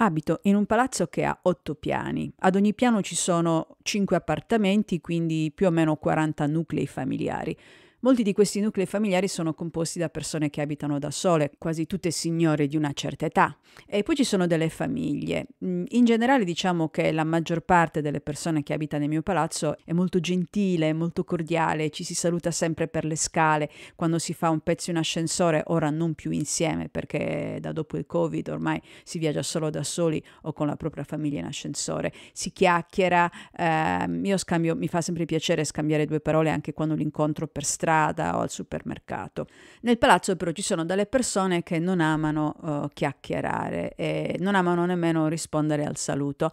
Abito in un palazzo che ha otto piani. Ad ogni piano ci sono cinque appartamenti, quindi più o meno 40 nuclei familiari. Molti di questi nuclei familiari sono composti da persone che abitano da sole, quasi tutte signore di una certa età. E poi ci sono delle famiglie. Mm, in generale diciamo che la maggior parte delle persone che abita nel mio palazzo è molto gentile, molto cordiale, ci si saluta sempre per le scale, quando si fa un pezzo in ascensore, ora non più insieme perché da dopo il Covid ormai si viaggia solo da soli o con la propria famiglia in ascensore. Si chiacchiera, eh, io scambio, mi fa sempre piacere scambiare due parole anche quando l'incontro per strada strada o al supermercato. Nel palazzo però ci sono delle persone che non amano uh, chiacchierare e non amano nemmeno rispondere al saluto.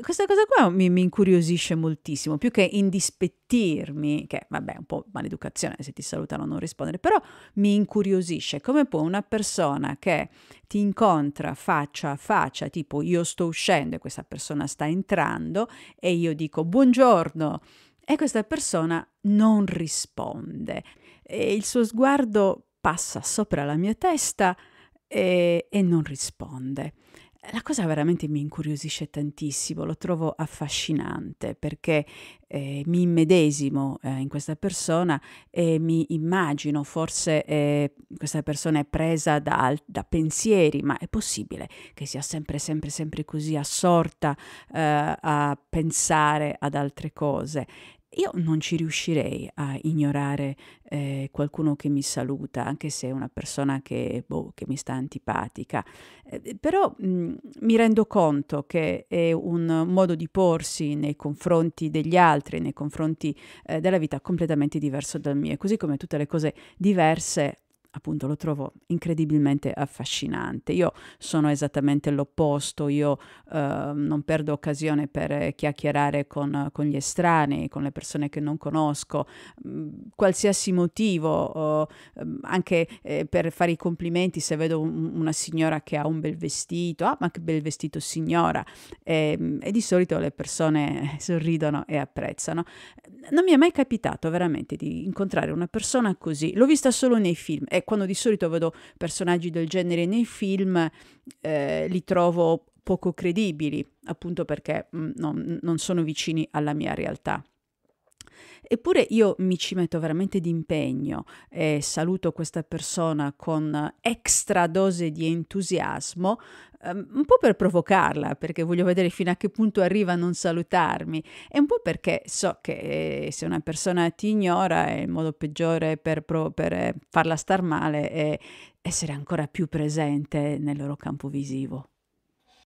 Questa cosa qua mi, mi incuriosisce moltissimo, più che indispettirmi, che vabbè è un po' maleducazione se ti salutano non rispondere, però mi incuriosisce come può una persona che ti incontra faccia a faccia, tipo io sto uscendo e questa persona sta entrando e io dico buongiorno e questa persona non risponde. E il suo sguardo passa sopra la mia testa e, e non risponde. La cosa veramente mi incuriosisce tantissimo, lo trovo affascinante perché eh, mi immedesimo eh, in questa persona e mi immagino forse eh, questa persona è presa da, da, pensieri, ma è possibile che sia sempre, sempre, sempre così assorta eh, a pensare ad altre cose. Io non ci riuscirei a ignorare eh, qualcuno che mi saluta, anche se è una persona che, boh, che mi sta antipatica, eh, però mh, mm, mi rendo conto che è un modo di porsi nei confronti degli altri, nei confronti eh, della vita completamente diverso dal mio, così come tutte le cose diverse appunto lo trovo incredibilmente affascinante. Io sono esattamente l'opposto, io eh, non perdo occasione per chiacchierare con, con, gli estranei, con le persone che non conosco, mm, qualsiasi motivo, eh, anche eh, per fare i complimenti se vedo una signora che ha un bel vestito, ah ma che bel vestito signora, e, ehm, e di solito le persone eh, sorridono e apprezzano. Non mi è mai capitato veramente di incontrare una persona così, l'ho vista solo nei film e ecco, quando di solito vedo personaggi del genere nei film, eh, li trovo poco credibili, appunto perché mh, mm, non, non sono vicini alla mia realtà. Eppure io mi ci metto veramente di impegno e saluto questa persona con extra dose di entusiasmo, ehm, un po' per provocarla, perché voglio vedere fino a che punto arriva a non salutarmi, e un po' perché so che eh, se una persona ti ignora è il modo peggiore per, pro- per eh, farla star male e essere ancora più presente nel loro campo visivo.